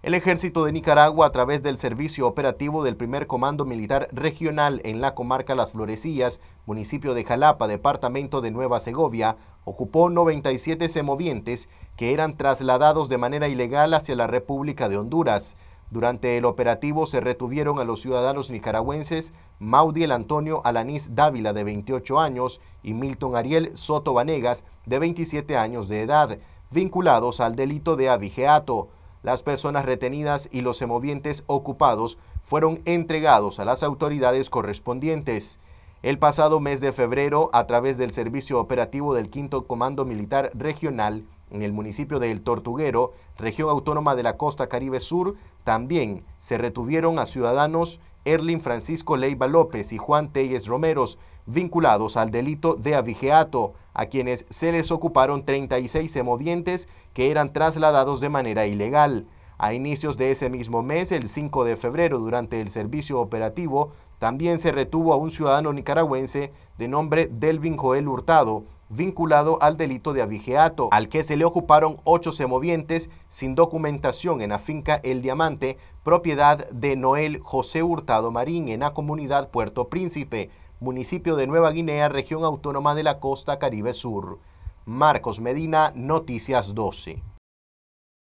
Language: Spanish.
El ejército de Nicaragua, a través del servicio operativo del primer comando militar regional en la comarca Las Florecillas, municipio de Jalapa, departamento de Nueva Segovia, ocupó 97 semovientes que eran trasladados de manera ilegal hacia la República de Honduras. Durante el operativo se retuvieron a los ciudadanos nicaragüenses Maudiel Antonio Alaniz Dávila, de 28 años, y Milton Ariel Soto Vanegas, de 27 años de edad, vinculados al delito de abigeato. Las personas retenidas y los emovientes ocupados fueron entregados a las autoridades correspondientes. El pasado mes de febrero, a través del Servicio Operativo del Quinto Comando Militar Regional, en el municipio de El Tortuguero, región autónoma de la costa Caribe Sur, también se retuvieron a ciudadanos Erlin Francisco Leiva López y Juan Telles Romeros, vinculados al delito de avigeato, a quienes se les ocuparon 36 semovientes que eran trasladados de manera ilegal. A inicios de ese mismo mes, el 5 de febrero, durante el servicio operativo, también se retuvo a un ciudadano nicaragüense de nombre Delvin Joel Hurtado, vinculado al delito de avigeato al que se le ocuparon ocho semovientes sin documentación en la finca El Diamante, propiedad de Noel José Hurtado Marín en la comunidad Puerto Príncipe, municipio de Nueva Guinea, región autónoma de la costa Caribe Sur. Marcos Medina, Noticias 12.